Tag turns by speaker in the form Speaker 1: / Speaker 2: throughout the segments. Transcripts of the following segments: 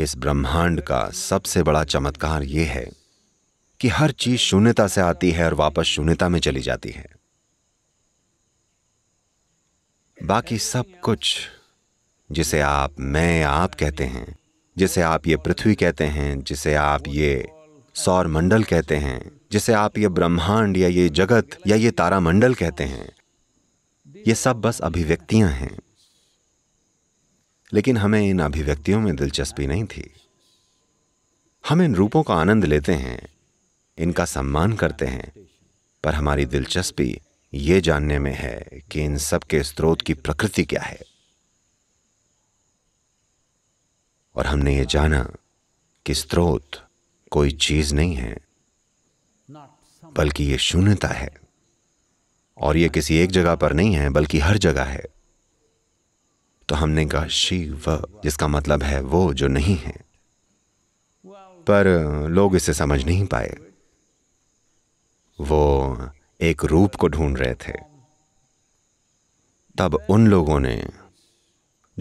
Speaker 1: इस ब्रह्मांड का सबसे बड़ा चमत्कार यह है कि हर चीज शून्यता से आती है और वापस शून्यता में चली जाती है बाकी सब कुछ जिसे आप मैं आप कहते हैं जिसे आप ये पृथ्वी कहते हैं जिसे आप ये सौर मंडल कहते हैं जिसे आप ये ब्रह्मांड या ये जगत या ये तारामंडल कहते हैं ये सब बस अभिव्यक्तियां हैं लेकिन हमें इन अभिव्यक्तियों में दिलचस्पी नहीं थी हम इन रूपों का आनंद लेते हैं इनका सम्मान करते हैं पर हमारी दिलचस्पी ये जानने में है कि इन सब के स्रोत की प्रकृति क्या है और हमने ये जाना कि स्रोत कोई चीज नहीं है बल्कि ये शून्यता है और ये किसी एक जगह पर नहीं है बल्कि हर जगह है तो हमने कहा शिव जिसका मतलब है वो जो नहीं है पर लोग इसे समझ नहीं पाए वो एक रूप को ढूंढ रहे थे तब उन लोगों ने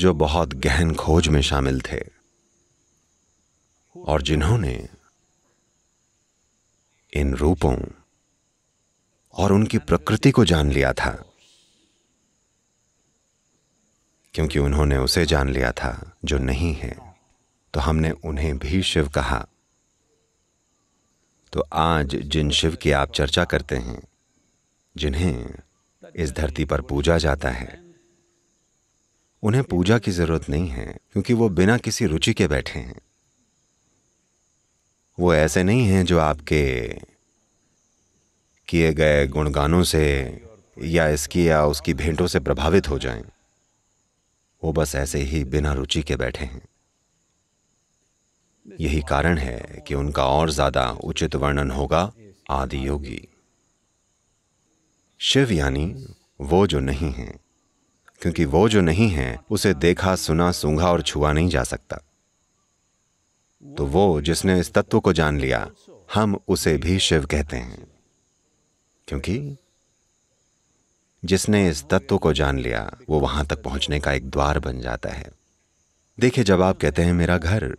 Speaker 1: जो बहुत गहन खोज में शामिल थे और जिन्होंने इन रूपों और उनकी प्रकृति को जान लिया था क्योंकि उन्होंने उसे जान लिया था जो नहीं है तो हमने उन्हें भी शिव कहा तो आज जिन शिव की आप चर्चा करते हैं जिन्हें इस धरती पर पूजा जाता है उन्हें पूजा की जरूरत नहीं है क्योंकि वो बिना किसी रुचि के बैठे हैं वो ऐसे नहीं हैं जो आपके किए गए गुणगानों से या इसकी या उसकी भेंटों से प्रभावित हो जाएं। वो बस ऐसे ही बिना रुचि के बैठे हैं यही कारण है कि उनका और ज्यादा उचित वर्णन होगा आदि योगी शिव यानी वो जो नहीं है क्योंकि वो जो नहीं है उसे देखा सुना सूंघा और छुआ नहीं जा सकता तो वो जिसने इस तत्व को जान लिया हम उसे भी शिव कहते हैं क्योंकि जिसने इस तत्व को जान लिया वो वहां तक पहुंचने का एक द्वार बन जाता है देखिए जब आप कहते हैं मेरा घर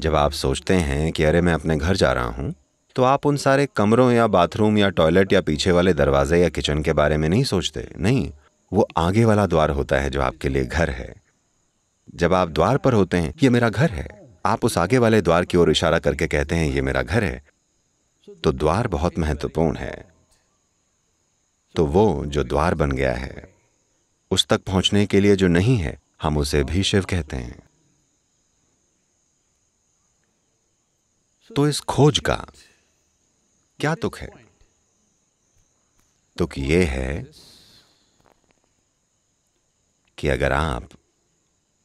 Speaker 1: जब आप सोचते हैं कि अरे मैं अपने घर जा रहा हूं तो आप उन सारे कमरों या बाथरूम या टॉयलेट या पीछे वाले दरवाजे या किचन के बारे में नहीं सोचते नहीं वो आगे वाला द्वार होता है जो आपके लिए घर है जब आप द्वार पर होते हैं ये मेरा घर है आप उस आगे वाले द्वार की ओर इशारा करके कहते हैं ये मेरा घर है तो द्वार बहुत महत्वपूर्ण है तो वो जो द्वार बन गया है उस तक पहुंचने के लिए जो नहीं है हम उसे भी शिव कहते हैं तो इस खोज का क्या तुक है तुक ये है कि अगर आप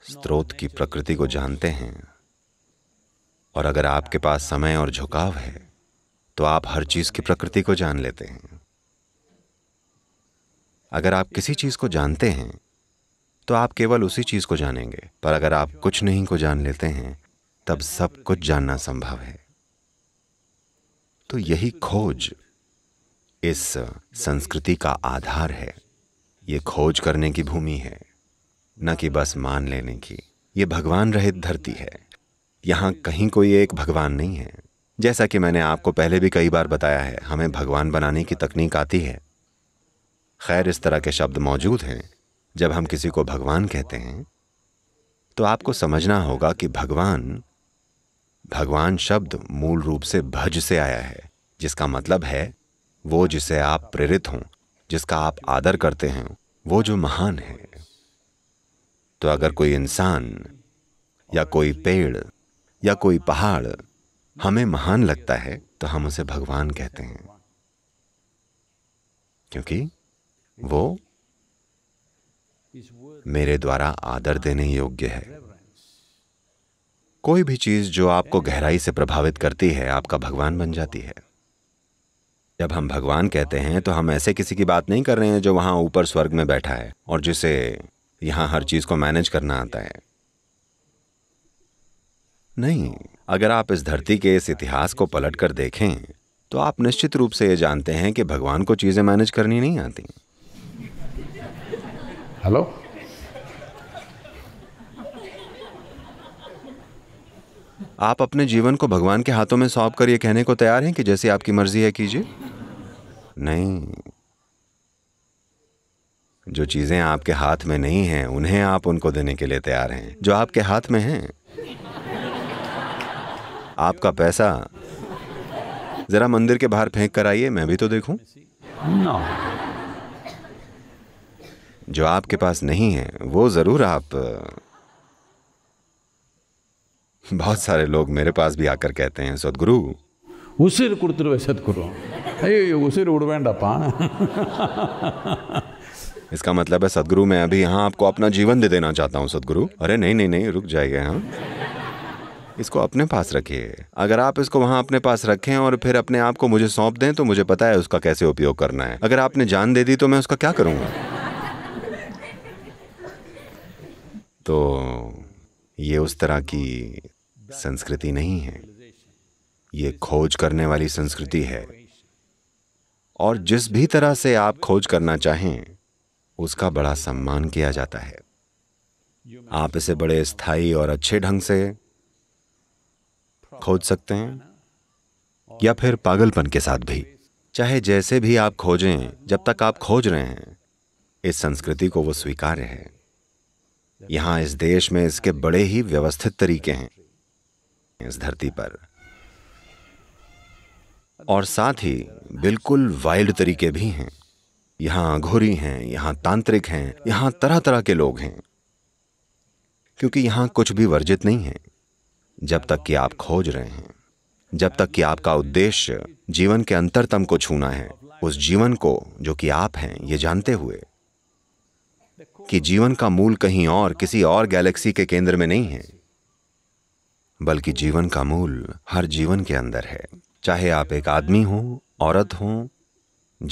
Speaker 1: स्रोत की प्रकृति को जानते हैं और अगर आपके पास समय और झुकाव है तो आप हर चीज की प्रकृति को जान लेते हैं अगर आप किसी चीज़ को जानते हैं तो आप केवल उसी चीज़ को जानेंगे पर अगर आप कुछ नहीं को जान लेते हैं तब सब कुछ जानना संभव है तो यही खोज इस संस्कृति का आधार है ये खोज करने की भूमि है न कि बस मान लेने की ये भगवान रहित धरती है यहाँ कहीं कोई एक भगवान नहीं है जैसा कि मैंने आपको पहले भी कई बार बताया है हमें भगवान बनाने की तकनीक आती है खैर इस तरह के शब्द मौजूद हैं जब हम किसी को भगवान कहते हैं तो आपको समझना होगा कि भगवान भगवान शब्द मूल रूप से भज से आया है जिसका मतलब है वो जिसे आप प्रेरित हों जिसका आप आदर करते हैं वो जो महान है तो अगर कोई इंसान या कोई पेड़ या कोई पहाड़ हमें महान लगता है तो हम उसे भगवान कहते हैं क्योंकि वो मेरे द्वारा आदर देने योग्य है कोई भी चीज जो आपको गहराई से प्रभावित करती है आपका भगवान बन जाती है जब हम भगवान कहते हैं तो हम ऐसे किसी की बात नहीं कर रहे हैं जो वहां ऊपर स्वर्ग में बैठा है और जिसे यहां हर चीज को मैनेज करना आता है नहीं अगर आप इस धरती के इस इतिहास को पलट कर देखें तो आप निश्चित रूप से ये जानते हैं कि भगवान को चीजें मैनेज करनी नहीं आती हेलो आप अपने जीवन को भगवान के हाथों में सौंप कर ये कहने को तैयार हैं कि जैसे आपकी मर्जी है कीजिए नहीं जो चीज़ें आपके हाथ में नहीं हैं उन्हें आप उनको देने के लिए तैयार हैं जो आपके हाथ में हैं आपका पैसा ज़रा मंदिर के बाहर फेंक कर आइए मैं भी तो देखूं। no. जो आपके पास नहीं है वो ज़रूर आप बहुत सारे लोग मेरे पास भी आकर कहते हैं सदगुरु ಉಸಿರು ಕೊಡ್ತಿರುವ ಸದ್ಗುರು ಅಯ್ಯೋ ಉಸಿರು ಉಡ್ಬೇಡಪ್ಪ इसका मतलब है सदगुरु मैं अभी यहाँ आपको अपना जीवन दे देना चाहता हूँ सदगुरु अरे नहीं नहीं नहीं रुक जाइए हाँ इसको अपने पास रखिए अगर आप इसको वहाँ अपने पास रखें और फिर अपने आप को मुझे सौंप दें तो मुझे पता है उसका कैसे उपयोग करना है अगर आपने जान दे दी तो मैं उसका क्या करूँगा तो ये उस तरह की संस्कृति नहीं है ये खोज करने वाली संस्कृति है और जिस भी तरह से आप खोज करना चाहें उसका बड़ा सम्मान किया जाता है आप इसे बड़े स्थायी और अच्छे ढंग से खोज सकते हैं या फिर पागलपन के साथ भी चाहे जैसे भी आप खोजें जब तक आप खोज रहे हैं इस संस्कृति को वो स्वीकार्य है यहाँ इस देश में इसके बड़े ही व्यवस्थित तरीके हैं इस धरती पर और साथ ही बिल्कुल वाइल्ड तरीके भी हैं यहाँ अघोरी हैं यहाँ तांत्रिक हैं यहाँ तरह तरह के लोग हैं क्योंकि यहाँ कुछ भी वर्जित नहीं है जब तक कि आप खोज रहे हैं जब तक कि आपका उद्देश्य जीवन के अंतरतम को छूना है उस जीवन को जो कि आप हैं ये जानते हुए कि जीवन का मूल कहीं और किसी और गैलेक्सी के केंद्र में नहीं है बल्कि जीवन का मूल हर जीवन के अंदर है चाहे आप एक आदमी हो औरत हो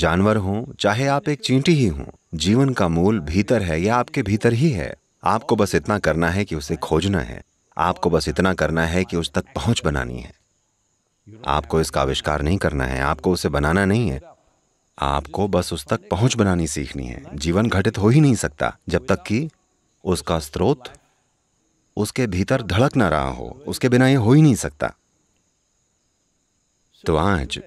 Speaker 1: जानवर हो चाहे आप एक चींटी ही हो जीवन का मूल भीतर है या आपके भीतर ही है आपको बस इतना करना है कि उसे खोजना है आपको बस इतना करना है कि उस तक पहुंच बनानी है आपको इसका आविष्कार नहीं करना है आपको उसे बनाना नहीं है आपको बस उस तक पहुंच बनानी सीखनी है जीवन घटित हो ही नहीं सकता जब तक कि उसका स्रोत उसके भीतर धड़क ना रहा हो उसके बिना यह हो ही नहीं सकता तो आज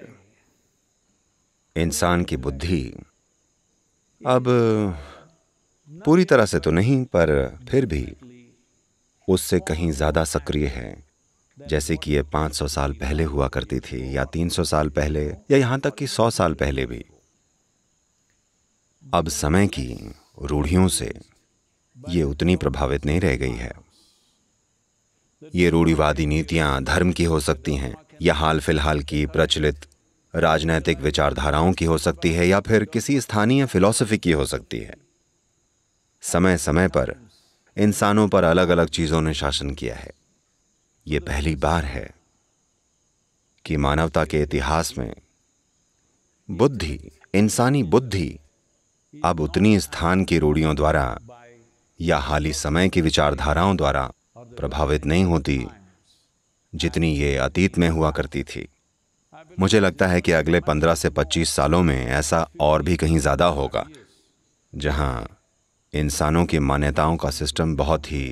Speaker 1: इंसान की बुद्धि अब पूरी तरह से तो नहीं पर फिर भी उससे कहीं ज़्यादा सक्रिय है जैसे कि यह 500 साल पहले हुआ करती थी या 300 साल पहले या यहां तक कि 100 साल पहले भी अब समय की रूढ़ियों से ये उतनी प्रभावित नहीं रह गई है ये रूढ़िवादी नीतियां धर्म की हो सकती हैं या हाल फिलहाल की प्रचलित राजनैतिक विचारधाराओं की हो सकती है या फिर किसी स्थानीय फिलॉसफी की हो सकती है समय समय पर इंसानों पर अलग अलग चीज़ों ने शासन किया है ये पहली बार है कि मानवता के इतिहास में बुद्धि इंसानी बुद्धि अब उतनी स्थान की रूढ़ियों द्वारा या हाली समय की विचारधाराओं द्वारा प्रभावित नहीं होती जितनी ये अतीत में हुआ करती थी मुझे लगता है कि अगले पंद्रह से पच्चीस सालों में ऐसा और भी कहीं ज़्यादा होगा जहां इंसानों की मान्यताओं का सिस्टम बहुत ही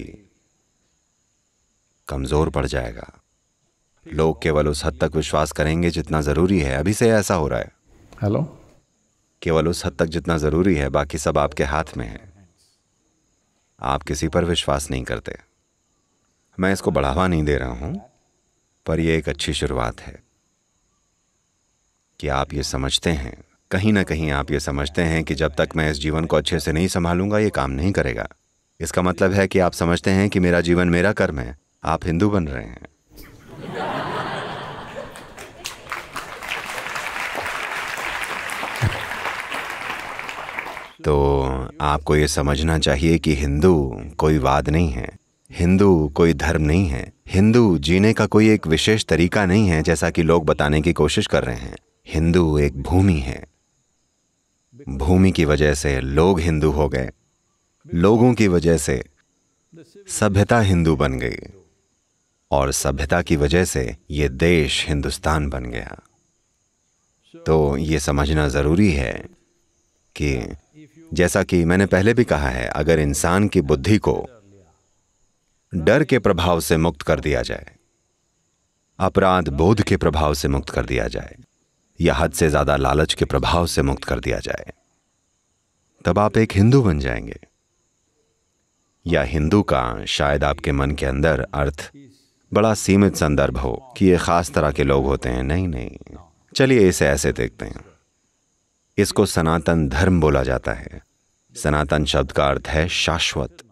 Speaker 1: कमज़ोर पड़ जाएगा लोग केवल उस हद तक विश्वास करेंगे जितना ज़रूरी है अभी से ऐसा हो रहा है हेलो केवल उस हद तक जितना ज़रूरी है बाकी सब आपके हाथ में है आप किसी पर विश्वास नहीं करते मैं इसको बढ़ावा नहीं दे रहा हूं पर यह एक अच्छी शुरुआत है कि आप ये समझते हैं कहीं ना कहीं आप ये समझते हैं कि जब तक मैं इस जीवन को अच्छे से नहीं संभालूंगा ये काम नहीं करेगा इसका मतलब है कि आप समझते हैं कि मेरा जीवन मेरा कर्म है आप हिंदू बन रहे हैं तो आपको ये समझना चाहिए कि हिंदू कोई वाद नहीं है हिंदू कोई धर्म नहीं है हिंदू जीने का कोई एक विशेष तरीका नहीं है जैसा कि लोग बताने की कोशिश कर रहे हैं हिंदू एक भूमि है भूमि की वजह से लोग हिंदू हो गए लोगों की वजह से सभ्यता हिंदू बन गई और सभ्यता की वजह से ये देश हिंदुस्तान बन गया तो ये समझना ज़रूरी है कि जैसा कि मैंने पहले भी कहा है अगर इंसान की बुद्धि को डर के प्रभाव से मुक्त कर दिया जाए अपराध बोध के प्रभाव से मुक्त कर दिया जाए या हद से ज्यादा लालच के प्रभाव से मुक्त कर दिया जाए तब आप एक हिंदू बन जाएंगे या हिंदू का शायद आपके मन के अंदर अर्थ बड़ा सीमित संदर्भ हो कि ये खास तरह के लोग होते हैं नहीं नहीं चलिए इसे ऐसे देखते हैं इसको सनातन धर्म बोला जाता है सनातन शब्द का अर्थ है शाश्वत